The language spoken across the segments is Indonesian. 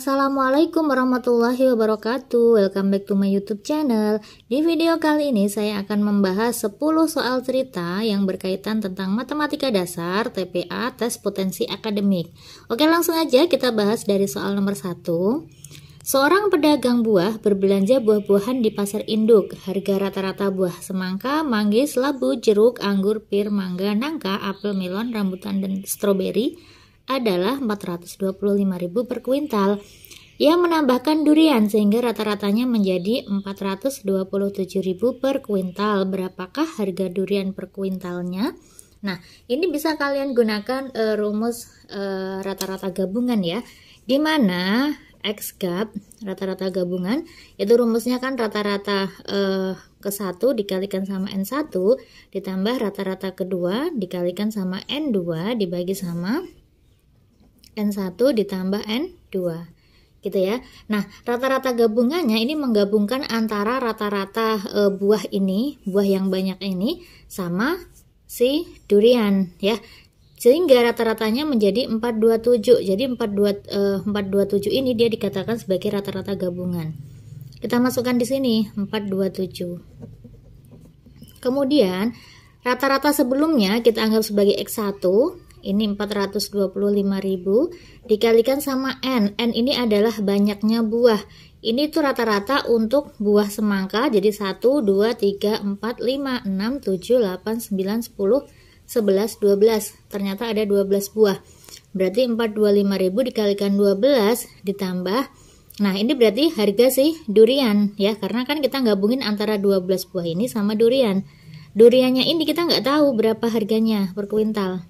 Assalamualaikum warahmatullahi wabarakatuh Welcome back to my youtube channel Di video kali ini saya akan membahas 10 soal cerita yang berkaitan tentang matematika dasar TPA tes potensi akademik Oke langsung aja kita bahas dari soal nomor 1 Seorang pedagang buah berbelanja buah-buahan di pasar induk Harga rata-rata buah semangka, manggis, labu, jeruk, anggur, pir, mangga, nangka, apel, melon, rambutan, dan stroberi adalah 425.000 per kuintal yang menambahkan durian sehingga rata-ratanya menjadi 427.000 per kuintal. Berapakah harga durian per kuintalnya? Nah, ini bisa kalian gunakan uh, rumus eh, rata-rata uh, gabungan ya. Di mana X gap rata-rata gabungan itu rumusnya kan rata-rata eh, ke 1 dikalikan sama N1 ditambah rata-rata kedua dikalikan sama N2 dibagi sama N1 ditambah N2 gitu ya. Nah, rata-rata gabungannya ini menggabungkan antara rata-rata e, buah ini, buah yang banyak ini sama si durian ya. Sehingga rata-ratanya menjadi 427. Jadi 42 e, 427 ini dia dikatakan sebagai rata-rata gabungan. Kita masukkan di sini 427. Kemudian rata-rata sebelumnya kita anggap sebagai X1 ini 425.000 dikalikan sama N. N ini adalah banyaknya buah. Ini tuh rata-rata untuk buah semangka jadi 1 2 3 4 5 6 7 8 9 10 11 12. Ternyata ada 12 buah. Berarti 425.000 dikalikan 12 ditambah Nah ini berarti harga sih durian ya karena kan kita gabungin antara 12 buah ini sama durian. Duriannya ini kita nggak tahu berapa harganya per kuintal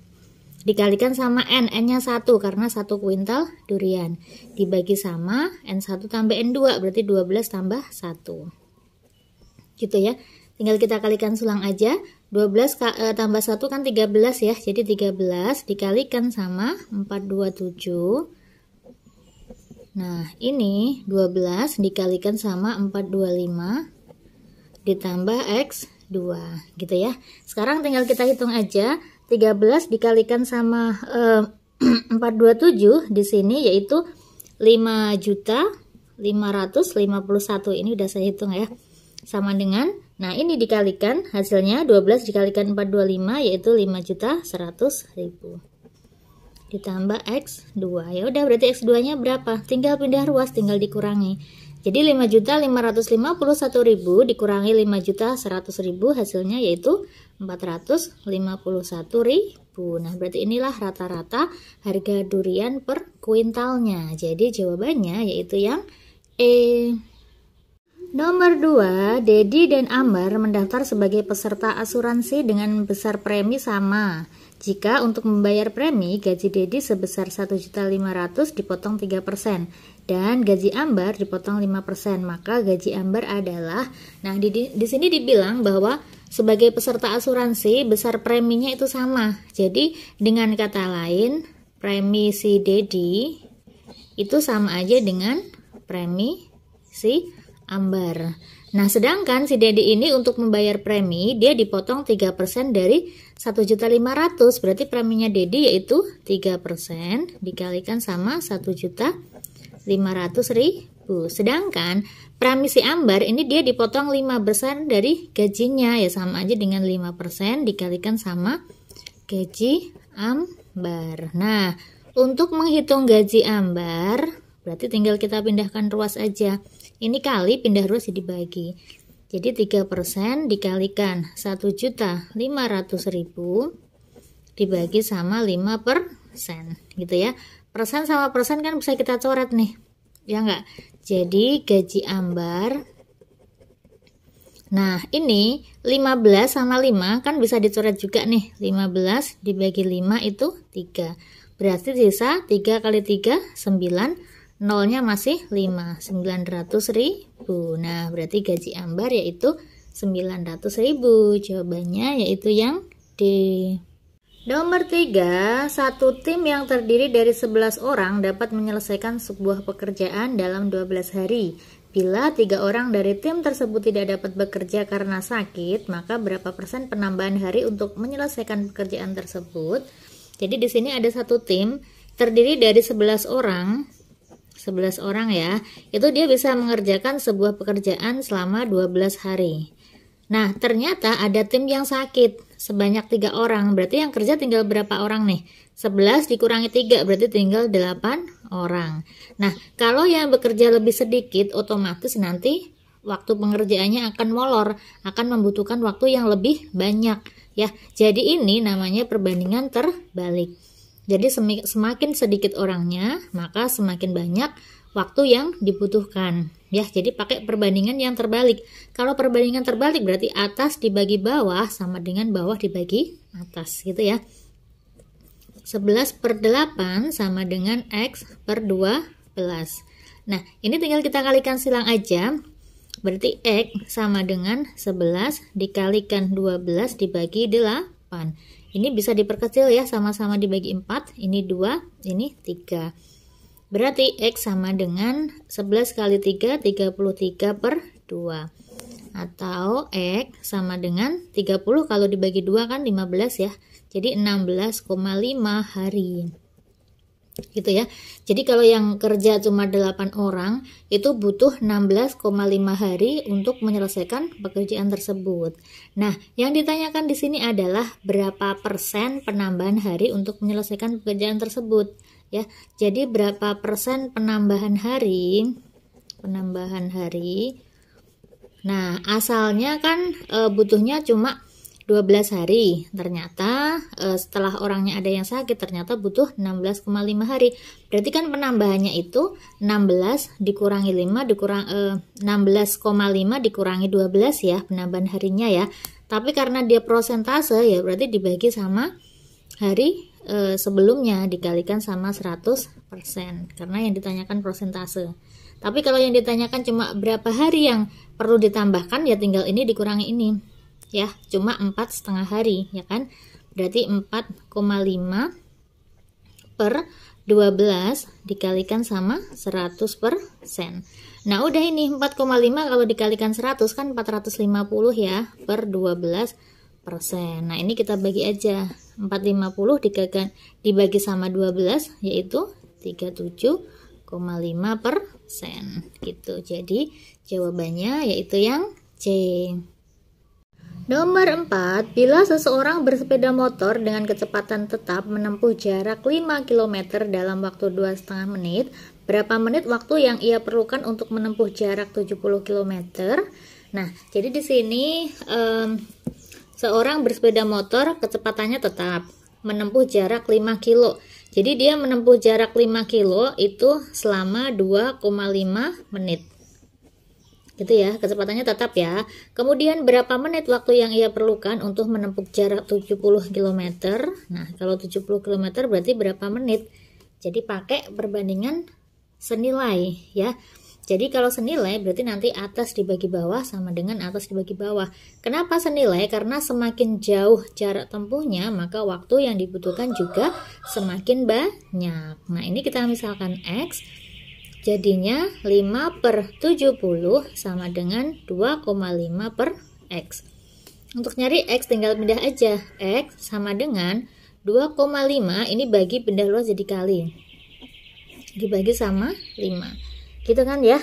dikalikan sama N, N-nya 1 karena 1 kuintal durian. Dibagi sama N1 tambah N2 berarti 12 tambah 1. Gitu ya. Tinggal kita kalikan sulang aja. 12 eh, tambah 1 kan 13 ya. Jadi 13 dikalikan sama 427. Nah, ini 12 dikalikan sama 425 ditambah X 2 gitu ya. Sekarang tinggal kita hitung aja 13 dikalikan sama eh, 427 di sini yaitu 5 juta 551 ini udah saya hitung ya sama dengan nah ini dikalikan hasilnya 12 dikalikan 425 yaitu 5 juta 100 ribu ditambah X 2 ya udah berarti X 2 nya berapa tinggal pindah ruas tinggal dikurangi jadi 5 juta 551 ribu dikurangi 5 juta 100 ribu hasilnya yaitu 451.000. Nah, berarti inilah rata-rata harga durian per kuintalnya. Jadi jawabannya yaitu yang E. Nomor 2, Dedi dan Amber mendaftar sebagai peserta asuransi dengan besar premi sama. Jika untuk membayar premi, gaji Dedi sebesar 1.500 dipotong 3% dan gaji Amber dipotong 5%, maka gaji Amber adalah Nah, di, di sini dibilang bahwa sebagai peserta asuransi, besar preminya itu sama. Jadi, dengan kata lain, premi si Dedi itu sama aja dengan premi si Ambar. Nah, sedangkan si Dedi ini untuk membayar premi, dia dipotong 3% dari 1.500. Berarti preminya Dedi yaitu 3% dikalikan sama 1.500.000. Sedangkan Pramisi ambar ini dia dipotong 5% dari gajinya ya sama aja dengan 5% dikalikan sama gaji ambar. Nah, untuk menghitung gaji ambar berarti tinggal kita pindahkan ruas aja. Ini kali pindah ruas jadi bagi. Jadi 3% dikalikan 1.500.000 dibagi sama 5% gitu ya. Persen sama persen kan bisa kita coret nih ya enggak? Jadi gaji ambar Nah, ini 15 sama 5 kan bisa dicoret juga nih. 15 dibagi 5 itu 3. Berarti sisa 3 kali 3, 9. Nolnya masih 5, 900 ribu. Nah, berarti gaji ambar yaitu 900 ribu. Jawabannya yaitu yang D. Nomor 3, satu tim yang terdiri dari 11 orang dapat menyelesaikan sebuah pekerjaan dalam 12 hari. Bila tiga orang dari tim tersebut tidak dapat bekerja karena sakit, maka berapa persen penambahan hari untuk menyelesaikan pekerjaan tersebut? Jadi di sini ada satu tim terdiri dari 11 orang 11 orang ya, itu dia bisa mengerjakan sebuah pekerjaan selama 12 hari. Nah, ternyata ada tim yang sakit sebanyak tiga orang. Berarti yang kerja tinggal berapa orang nih? 11 dikurangi tiga berarti tinggal 8 orang. Nah, kalau yang bekerja lebih sedikit otomatis nanti waktu pengerjaannya akan molor, akan membutuhkan waktu yang lebih banyak ya. Jadi ini namanya perbandingan terbalik. Jadi semakin sedikit orangnya, maka semakin banyak waktu yang dibutuhkan. Ya, jadi pakai perbandingan yang terbalik. Kalau perbandingan terbalik berarti atas dibagi bawah sama dengan bawah dibagi atas gitu ya. 11 per 8 sama dengan X per 12. Nah, ini tinggal kita kalikan silang aja. Berarti X sama dengan 11 dikalikan 12 dibagi 8. Ini bisa diperkecil ya, sama-sama dibagi 4. Ini 2, ini 3. Berarti X sama dengan 11 kali 3, 33 per 2. Atau X sama dengan 30 kalau dibagi 2 kan 15 ya. Jadi 16,5 hari. Gitu ya. Jadi kalau yang kerja cuma 8 orang, itu butuh 16,5 hari untuk menyelesaikan pekerjaan tersebut. Nah, yang ditanyakan di sini adalah berapa persen penambahan hari untuk menyelesaikan pekerjaan tersebut ya. Jadi berapa persen penambahan hari? Penambahan hari. Nah, asalnya kan e, butuhnya cuma 12 hari. Ternyata e, setelah orangnya ada yang sakit ternyata butuh 16,5 hari. Berarti kan penambahannya itu 16 dikurangi 5 dikurang e, 16,5 dikurangi 12 ya penambahan harinya ya. Tapi karena dia prosentase ya berarti dibagi sama hari e, sebelumnya dikalikan sama 100% karena yang ditanyakan persentase. Tapi kalau yang ditanyakan cuma berapa hari yang perlu ditambahkan ya tinggal ini dikurangi ini. Ya, cuma empat setengah hari ya kan. Berarti 4,5 per 12 dikalikan sama 100%. Nah, udah ini 4,5 kalau dikalikan 100 kan 450 ya per 12 Nah, ini kita bagi aja. 450 dikagan, dibagi sama 12 yaitu 37,5 persen gitu. Jadi jawabannya yaitu yang C. Nomor 4, bila seseorang bersepeda motor dengan kecepatan tetap menempuh jarak 5 km dalam waktu 2,5 menit, berapa menit waktu yang ia perlukan untuk menempuh jarak 70 km? Nah, jadi di sini um, Seorang bersepeda motor kecepatannya tetap menempuh jarak 5 kilo. Jadi dia menempuh jarak 5 kilo itu selama 2,5 menit. Gitu ya, kecepatannya tetap ya. Kemudian berapa menit waktu yang ia perlukan untuk menempuh jarak 70 km? Nah, kalau 70 km berarti berapa menit? Jadi pakai perbandingan senilai ya. Jadi kalau senilai berarti nanti atas dibagi bawah sama dengan atas dibagi bawah. Kenapa senilai? Karena semakin jauh jarak tempuhnya maka waktu yang dibutuhkan juga semakin banyak. Nah ini kita misalkan X jadinya 5 per 70 sama dengan 2,5 per X. Untuk nyari X tinggal pindah aja. X sama dengan 2,5 ini bagi pindah luas jadi kali. Dibagi sama 5 gitu kan ya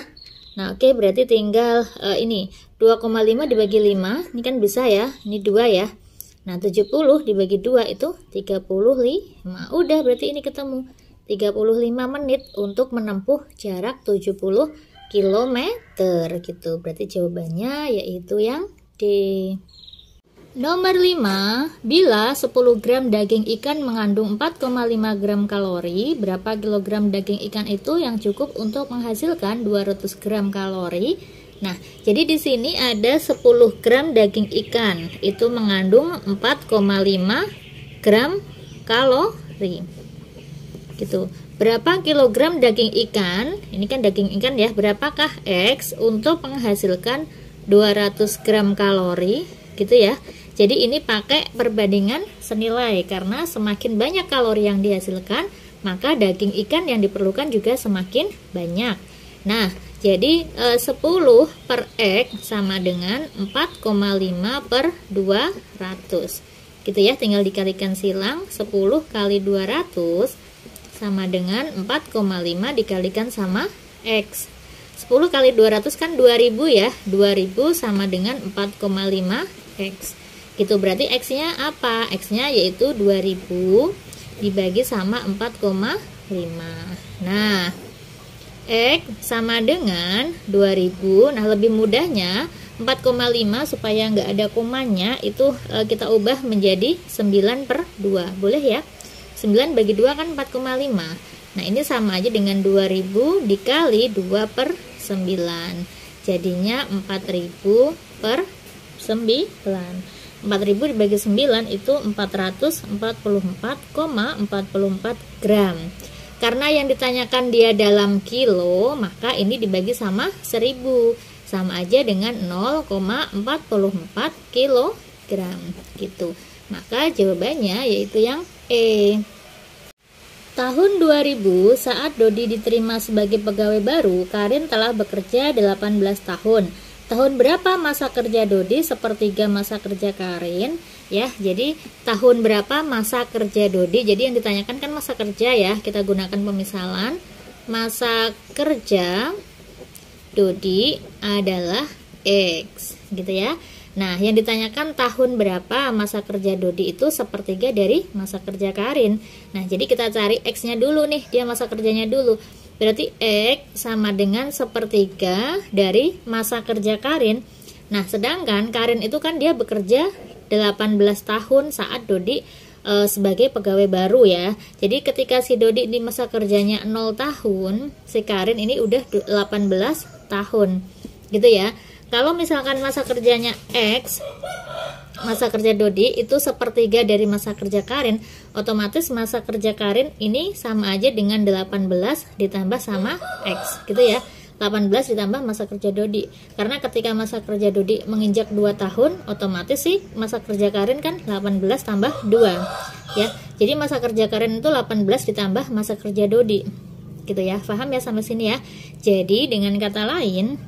nah oke okay, berarti tinggal uh, ini 2,5 dibagi 5 ini kan bisa ya ini 2 ya nah 70 dibagi 2 itu 35 udah berarti ini ketemu 35 menit untuk menempuh jarak 70 km gitu berarti jawabannya yaitu yang di Nomor 5, bila 10 gram daging ikan mengandung 4,5 gram kalori, berapa kilogram daging ikan itu yang cukup untuk menghasilkan 200 gram kalori? Nah, jadi di sini ada 10 gram daging ikan itu mengandung 4,5 gram kalori. Gitu. Berapa kilogram daging ikan? Ini kan daging ikan ya. Berapakah X untuk menghasilkan 200 gram kalori? Gitu ya. Jadi ini pakai perbandingan senilai karena semakin banyak kalori yang dihasilkan, maka daging ikan yang diperlukan juga semakin banyak. Nah, jadi 10 eh, per X sama dengan 4,5 per 200. Gitu ya, tinggal dikalikan silang 10 kali 200 sama dengan 4,5 dikalikan sama X. 10 kali 200 kan 2000 ya, 2000 sama dengan 4,5 X gitu berarti X-nya apa? X-nya yaitu 2000 dibagi sama 4,5 nah X sama dengan 2000 nah lebih mudahnya 4,5 supaya nggak ada komanya itu e, kita ubah menjadi 9 per 2 boleh ya 9 bagi 2 kan 4,5 nah ini sama aja dengan 2000 dikali 2 per 9 jadinya 4000 per 9 4000 dibagi 9 itu 444,44 gram karena yang ditanyakan dia dalam kilo maka ini dibagi sama 1000 sama aja dengan 0,44 kilogram gitu maka jawabannya yaitu yang E Tahun 2000 saat Dodi diterima sebagai pegawai baru Karin telah bekerja 18 tahun Tahun berapa masa kerja Dodi sepertiga masa kerja Karin? Ya, jadi tahun berapa masa kerja Dodi? Jadi yang ditanyakan kan masa kerja ya. Kita gunakan pemisalan masa kerja Dodi adalah X, gitu ya. Nah, yang ditanyakan tahun berapa masa kerja Dodi itu sepertiga dari masa kerja Karin. Nah, jadi kita cari X-nya dulu nih, dia masa kerjanya dulu. Berarti X sama dengan sepertiga dari masa kerja Karin. Nah, sedangkan Karin itu kan dia bekerja 18 tahun saat Dodi e, sebagai pegawai baru ya. Jadi ketika si Dodi di masa kerjanya 0 tahun, si Karin ini udah 18 tahun. Gitu ya. Kalau misalkan masa kerjanya X masa kerja Dodi itu sepertiga dari masa kerja Karin, otomatis masa kerja Karin ini sama aja dengan 18 ditambah sama X, gitu ya. 18 ditambah masa kerja Dodi. Karena ketika masa kerja Dodi menginjak 2 tahun, otomatis sih masa kerja Karin kan 18 tambah 2. Ya. Jadi masa kerja Karin itu 18 ditambah masa kerja Dodi. Gitu ya. Paham ya sampai sini ya. Jadi dengan kata lain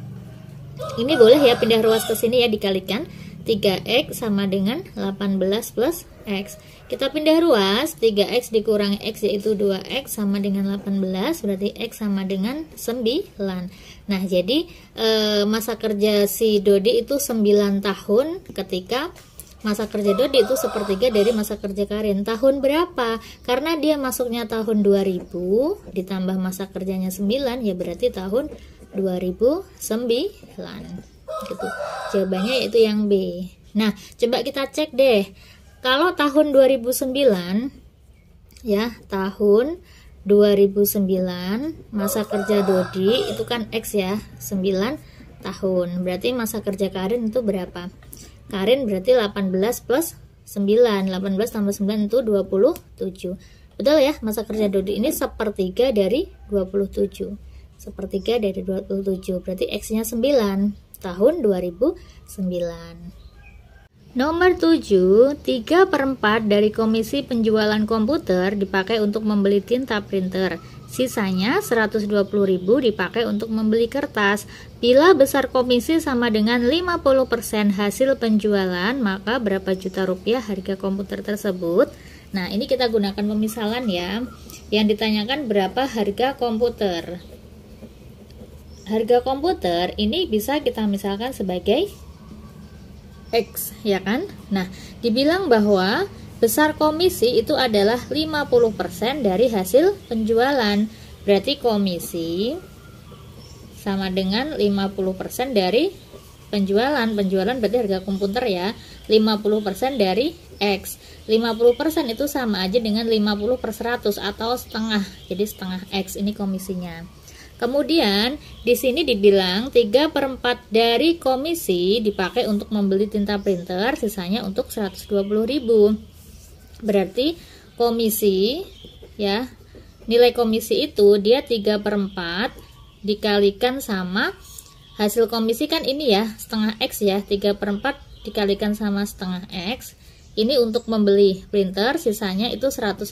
ini boleh ya pindah ruas ke sini ya dikalikan 3x sama dengan 18 plus x. Kita pindah ruas, 3x dikurangi x yaitu 2x sama dengan 18, berarti x sama dengan 9. Nah, jadi e, masa kerja si Dodi itu 9 tahun ketika masa kerja Dodi itu sepertiga dari masa kerja Karin. Tahun berapa? Karena dia masuknya tahun 2000 ditambah masa kerjanya 9 ya berarti tahun 2009 gitu jawabannya yaitu yang B nah coba kita cek deh kalau tahun 2009 ya tahun 2009 masa kerja Dodi itu kan X ya 9 tahun berarti masa kerja Karin itu berapa Karin berarti 18 plus 9 18 tambah 9 itu 27 betul ya masa kerja Dodi ini sepertiga dari 27 sepertiga dari 27 berarti X nya 9 tahun 2009. Nomor 7, 3 per 4 dari komisi penjualan komputer dipakai untuk membeli tinta printer. Sisanya 120.000 dipakai untuk membeli kertas. Bila besar komisi sama dengan 50% hasil penjualan, maka berapa juta rupiah harga komputer tersebut? Nah, ini kita gunakan pemisalan ya. Yang ditanyakan berapa harga komputer. Harga komputer ini bisa kita misalkan sebagai X, ya kan? Nah, dibilang bahwa besar komisi itu adalah 50% dari hasil penjualan. Berarti komisi sama dengan 50% dari penjualan. Penjualan berarti harga komputer ya. 50% dari X. 50% itu sama aja dengan 50 per 100 atau setengah. Jadi setengah X ini komisinya. Kemudian di sini dibilang 3 per 4 dari komisi dipakai untuk membeli tinta printer, sisanya untuk 120.000. Berarti komisi ya, nilai komisi itu dia 3 per 4 dikalikan sama hasil komisi kan ini ya, setengah X ya, 3 per 4 dikalikan sama setengah X. Ini untuk membeli printer, sisanya itu 120.000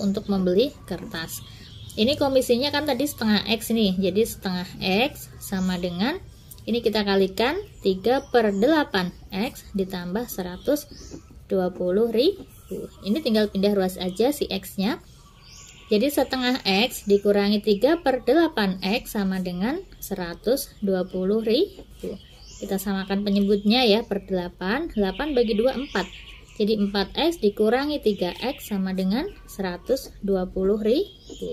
untuk membeli kertas ini komisinya kan tadi setengah X nih jadi setengah X sama dengan ini kita kalikan 3 per 8 X ditambah 120 ribu ini tinggal pindah ruas aja si X nya jadi setengah X dikurangi 3 per 8 X sama dengan 120 ribu kita samakan penyebutnya ya per 8 8 bagi 2 4 jadi 4X dikurangi 3X sama dengan 120 ribu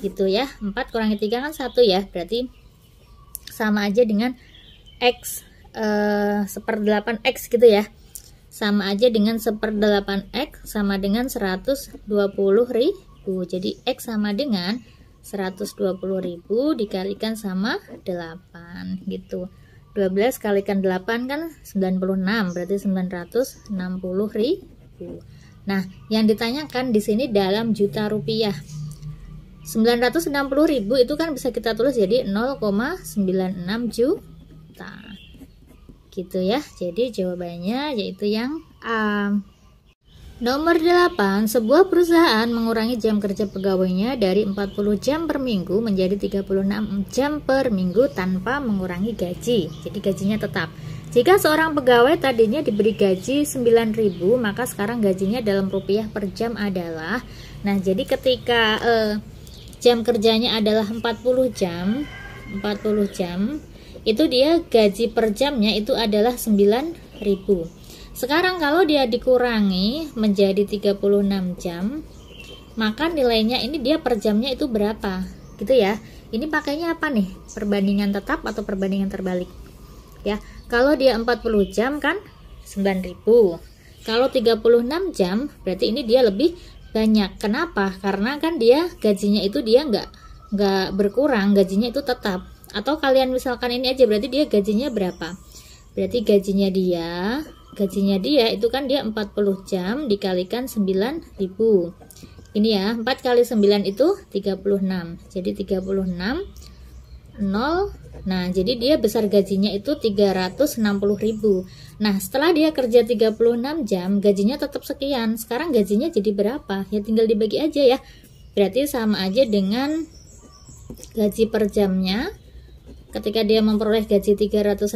gitu ya 4 kurangi 3 kan 1 ya berarti sama aja dengan X uh, eh, 8 X gitu ya sama aja dengan 8 X sama dengan 120 ribu jadi X sama dengan 120 ribu dikalikan sama 8 gitu 12 kalikan 8 kan 96 berarti 960 ribu nah yang ditanyakan di sini dalam juta rupiah 960.000 ribu itu kan bisa kita tulis jadi 0,96 juta gitu ya jadi jawabannya yaitu yang A Nomor 8, sebuah perusahaan mengurangi jam kerja pegawainya dari 40 jam per minggu menjadi 36 jam per minggu tanpa mengurangi gaji. Jadi gajinya tetap. Jika seorang pegawai tadinya diberi gaji 9.000, maka sekarang gajinya dalam rupiah per jam adalah Nah, jadi ketika eh, jam kerjanya adalah 40 jam 40 jam itu dia gaji per jamnya itu adalah 9000 sekarang kalau dia dikurangi menjadi 36 jam maka nilainya ini dia per jamnya itu berapa gitu ya ini pakainya apa nih perbandingan tetap atau perbandingan terbalik ya kalau dia 40 jam kan 9000 kalau 36 jam berarti ini dia lebih banyak. Kenapa? Karena kan dia gajinya itu dia nggak nggak berkurang, gajinya itu tetap. Atau kalian misalkan ini aja berarti dia gajinya berapa? Berarti gajinya dia, gajinya dia itu kan dia 40 jam dikalikan 9000. Ini ya, 4 kali 9 itu 36. Jadi 36 0 Nah, jadi dia besar gajinya itu 360.000. Nah, setelah dia kerja 36 jam, gajinya tetap sekian. Sekarang gajinya jadi berapa? Ya tinggal dibagi aja ya. Berarti sama aja dengan gaji per jamnya. Ketika dia memperoleh gaji 360.000,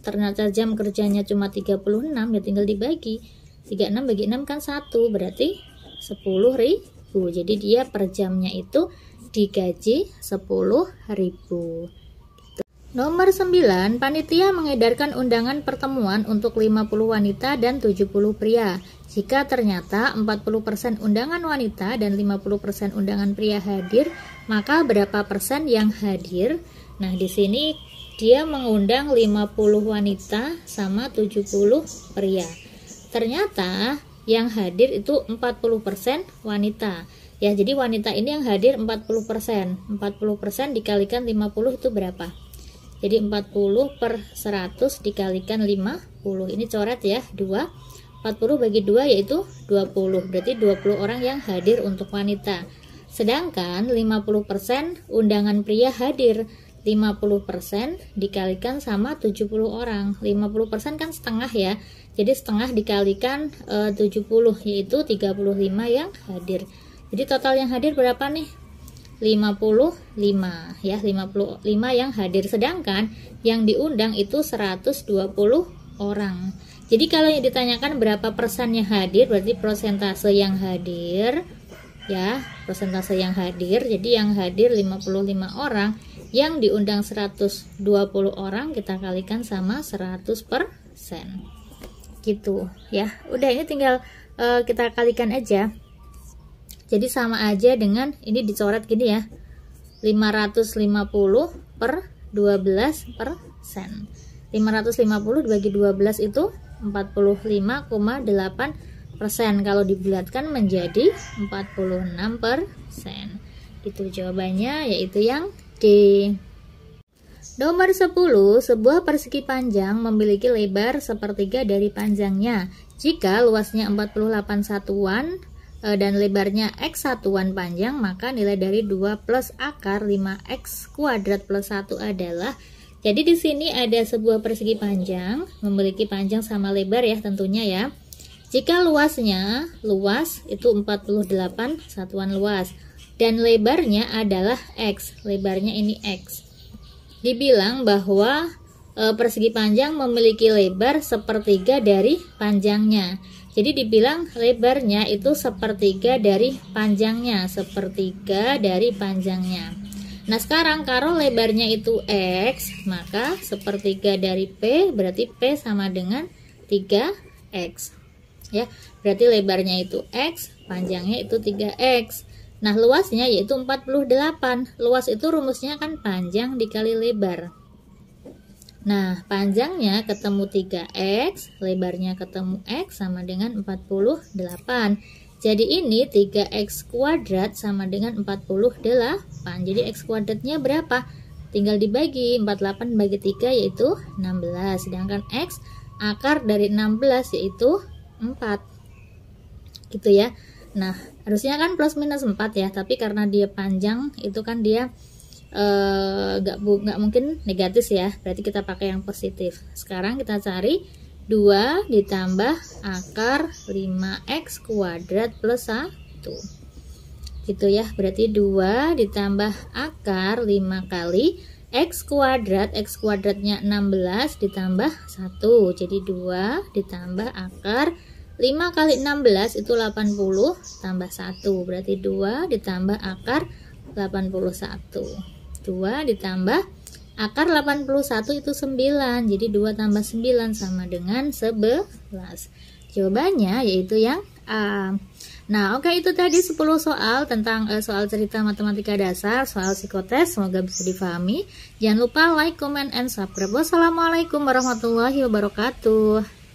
ternyata jam kerjanya cuma 36, ya tinggal dibagi. 36 bagi 6 kan 1, berarti 10.000. Jadi dia per jamnya itu digaji 10.000. Nomor 9, panitia mengedarkan undangan pertemuan untuk 50 wanita dan 70 pria. Jika ternyata 40% undangan wanita dan 50% undangan pria hadir, maka berapa persen yang hadir? Nah, di sini dia mengundang 50 wanita sama 70 pria. Ternyata yang hadir itu 40% wanita Ya, jadi wanita ini yang hadir 40%. 40% dikalikan 50 itu berapa? Jadi 40 per 100 dikalikan 50. Ini coret ya, 2. 40 bagi 2 yaitu 20. Berarti 20 orang yang hadir untuk wanita. Sedangkan 50% undangan pria hadir. 50% dikalikan sama 70 orang. 50% kan setengah ya. Jadi setengah dikalikan e, eh, 70 yaitu 35 yang hadir. Jadi total yang hadir berapa nih? 55 ya 55 yang hadir sedangkan yang diundang itu 120 orang jadi kalau yang ditanyakan berapa persen yang hadir berarti persentase yang hadir ya persentase yang hadir jadi yang hadir 55 orang yang diundang 120 orang kita kalikan sama 100 persen gitu ya udah ini tinggal uh, kita kalikan aja jadi sama aja dengan ini dicoret gini ya 550 per 12 persen 550 dibagi 12 itu 45,8 persen kalau dibulatkan menjadi 46 persen itu jawabannya yaitu yang D Nomor 10, sebuah persegi panjang memiliki lebar sepertiga dari panjangnya. Jika luasnya 48 satuan, Eh, dan lebarnya X satuan panjang, maka nilai dari 2 plus akar 5X kuadrat plus 1 adalah jadi di sini ada sebuah persegi panjang, memiliki panjang sama lebar ya tentunya ya. Jika luasnya, luas itu 48 satuan luas dan lebarnya adalah X, lebarnya ini X. Dibilang bahwa eh, persegi panjang memiliki lebar sepertiga dari panjangnya. Jadi dibilang lebarnya itu sepertiga dari panjangnya, sepertiga dari panjangnya. Nah sekarang kalau lebarnya itu X, maka sepertiga dari P berarti P sama dengan 3X. Ya, berarti lebarnya itu X, panjangnya itu 3X. Nah luasnya yaitu 48, luas itu rumusnya kan panjang dikali lebar. Nah, panjangnya ketemu 3X, lebarnya ketemu X sama dengan 48. Jadi ini 3X kuadrat sama dengan 48. Jadi X kuadratnya berapa? Tinggal dibagi 48 bagi 3 yaitu 16. Sedangkan X akar dari 16 yaitu 4. Gitu ya. Nah, harusnya kan plus minus 4 ya, tapi karena dia panjang itu kan dia Eh, nggak uh, nggak mungkin negatif ya berarti kita pakai yang positif sekarang kita cari 2 ditambah akar 5x kuadrat plus 1 gitu ya berarti 2 ditambah akar 5 kali x kuadrat x kuadratnya 16 ditambah 1 jadi 2 ditambah akar 5 kali 16 itu 80 tambah 1 berarti 2 ditambah akar 81 2 ditambah akar 81 itu 9 jadi 2 tambah 9 sama dengan 11 jawabannya yaitu yang A nah oke okay, itu tadi 10 soal tentang uh, soal cerita matematika dasar soal psikotes semoga bisa difahami jangan lupa like, comment, and subscribe wassalamualaikum warahmatullahi wabarakatuh